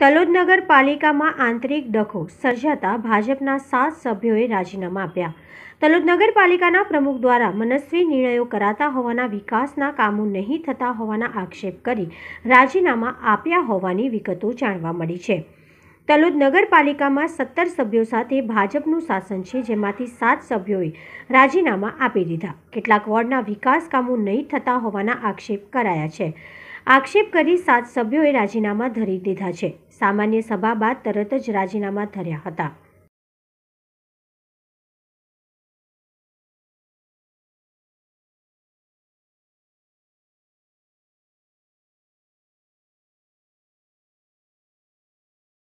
તલોદ નગરપાલિકામાં આંતરિક ડખો સર્જાતા ભાજપના સાત સભ્યોએ રાજીનામા આપ્યા તલોદ નગરપાલિકાના પ્રમુખ દ્વારા મનસ્વી નિર્ણયો કરાતા હોવાના વિકાસના કામો નહીં થતા હોવાના આક્ષેપ કરી રાજીનામા આપ્યા હોવાની વિગતો જાણવા મળી છે તલોદ નગરપાલિકામાં સત્તર સભ્યો સાથે ભાજપનું શાસન છે જેમાંથી સાત સભ્યોએ રાજીનામા આપી દીધા કેટલાક વોર્ડના વિકાસ કામો નહીં થતા હોવાના આક્ષેપ કરાયા છે આક્ષેપ કરી સાત સભ્યોએ રાજીનામા ધરી દીધા છે સામાન્ય સભા બાદ તરત જ રાજીનામા ધર્યા હતા